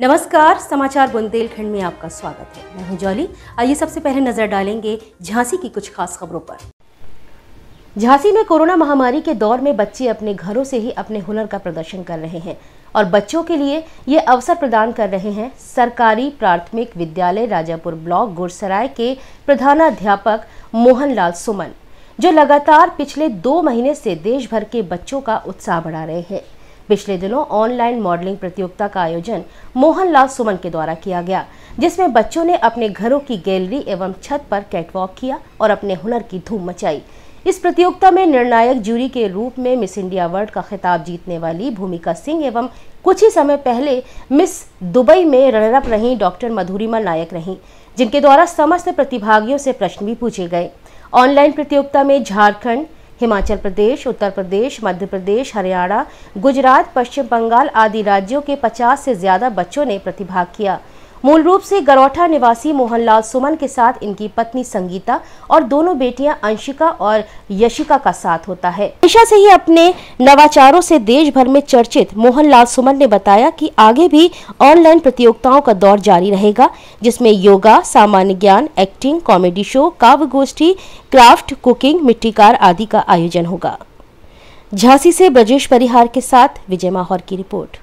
नमस्कार समाचार बुंदेलखंड में आपका स्वागत है मैं हूं जॉली आइए सबसे पहले नजर डालेंगे झांसी की कुछ खास खबरों पर झांसी में कोरोना महामारी के दौर में बच्चे अपने घरों से ही अपने हुनर का प्रदर्शन कर रहे हैं और बच्चों के लिए ये अवसर प्रदान कर रहे हैं सरकारी प्राथमिक विद्यालय राजापुर ब्लॉक गुरसराय के प्रधानाध्यापक मोहनलाल सुमन जो लगातार पिछले दो महीने से देश भर के बच्चों का उत्साह बढ़ा रहे हैं पिछले दिनों ऑनलाइन मॉडलिंग प्रतियोगिता का आयोजन मोहनलाल सुमन के द्वारा किया गया जिसमें बच्चों ने अपने घरों की गैलरी एवं छत पर कैटवॉक किया और अपने हुनर की धूम मचाई इस प्रतियोगिता में निर्णायक जूरी के रूप में मिस इंडिया वर्ल्ड का खिताब जीतने वाली भूमिका सिंह एवं कुछ ही समय पहले मिस दुबई में रनरअप रही डॉक्टर मधुरिमा नायक रहीं जिनके द्वारा समस्त प्रतिभागियों से प्रश्न भी पूछे गए ऑनलाइन प्रतियोगिता में झारखंड हिमाचल प्रदेश उत्तर प्रदेश मध्य प्रदेश हरियाणा गुजरात पश्चिम बंगाल आदि राज्यों के 50 से ज़्यादा बच्चों ने प्रतिभाग किया मूल रूप से गरौठा निवासी मोहनलाल सुमन के साथ इनकी पत्नी संगीता और दोनों बेटियां अंशिका और यशिका का साथ होता है दिशा से ही अपने नवाचारों से देश भर में चर्चित मोहनलाल सुमन ने बताया कि आगे भी ऑनलाइन प्रतियोगिताओं का दौर जारी रहेगा जिसमें योगा सामान्य ज्ञान एक्टिंग कॉमेडी शो काव्य गोष्ठी क्राफ्ट कुकिंग मिट्टीकार आदि का आयोजन होगा झांसी से ब्रजेश परिहार के साथ विजय माहौर की रिपोर्ट